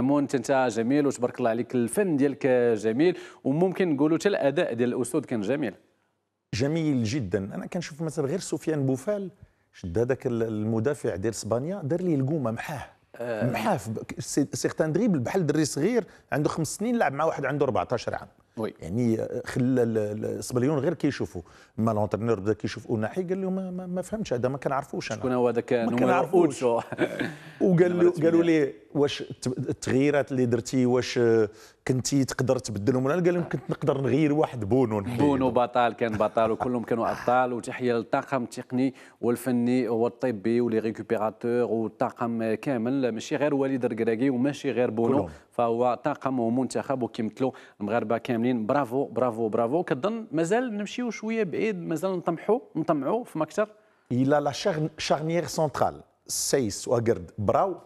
ممنون انت انت جميل وتبارك الله عليك الفن ديالك جميل وممكن نقولوا حتى الاداء ديال الاسود كان جميل جميل جدا انا كنشوف مثلا غير سفيان بوفال شد هذاك المدافع ديال اسبانيا دار ليه القومه محاه محاف آه. محاه سيغتان دريبل بحال دري صغير عنده خمس سنين لعب مع واحد عنده 14 عام وي. يعني آه، خلى السبليون غير كيشوفوا ما لونترنور بدا كيشوف اوناحي قال له ما, ما, فهمتش هذا ما كنعرفوش انا شكون هو هذاك نوميرو اوتشو وقال له قالوا لي واش التغييرات اللي درتي واش كنتي تقدر تبدلهم ولا قال لهم كنت نقدر نغير واحد بونو بونو بطال كان بطال وكلهم كانوا ابطال وتحيه للطاقم التقني والفني والطبي ولي ريكوبيراتور والطاقم كامل ماشي غير وليد الركراكي وماشي غير بونو كلهم. فهو طاقم ومنتخب وكيمثلوا المغاربه كاملين برافو برافو برافو كظن مازال نمشيو شويه بعيد مازال نطمحوا نطمعوا في اكثر الى لا شارنيير سنترال سيس واكرد براو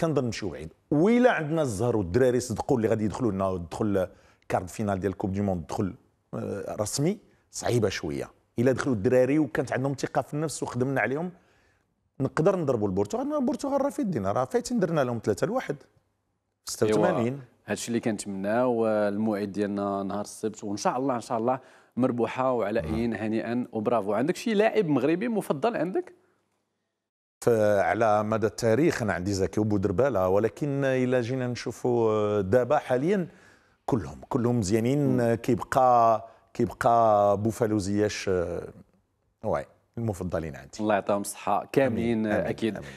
كنظن نمشيو بعيد ويلا عندنا الزهر والدراري صدقوا اللي غادي يدخلوا لنا دخل كارد فينال ديال كوب دي موند دخل آه، رسمي صعيبه شويه الا دخلوا الدراري وكانت عندهم ثقه في النفس وخدمنا عليهم نقدر نضربوا البرتغال البرتغال راه فايتين راه فايتين درنا لهم 3 لواحد 86 86 أيوة، هادشي اللي كنتمناو والموعد ديالنا نهار السبت وان شاء الله ان شاء الله مربوحه وعلى اين هنيئا وبرافو عندك شي لاعب مغربي مفضل عندك على مدى التاريخ انا عندي زكي وبودرباله ولكن الا جينا نشوفوا آه، دابا حاليا كلهم كلهم مزيانين آه، كيبقى كيبقى بوفالو زياش آه، واي المفضلين عندي الله يعطيهم الصحه كاملين اكيد أمين.